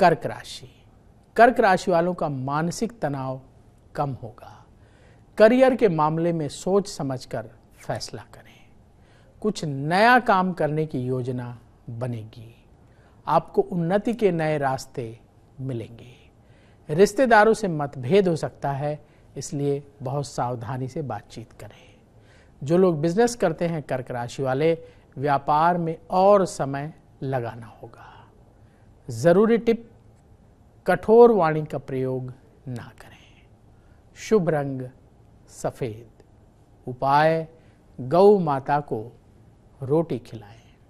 कर्क राशि कर्क राशि वालों का मानसिक तनाव कम होगा करियर के मामले में सोच समझकर फैसला करें कुछ नया काम करने की योजना बनेगी आपको उन्नति के नए रास्ते मिलेंगे रिश्तेदारों से मतभेद हो सकता है इसलिए बहुत सावधानी से बातचीत करें जो लोग बिजनेस करते हैं कर्क राशि वाले व्यापार में और समय लगाना होगा ज़रूरी टिप कठोर वाणी का प्रयोग ना करें शुभ रंग सफ़ेद उपाय गौ माता को रोटी खिलाएं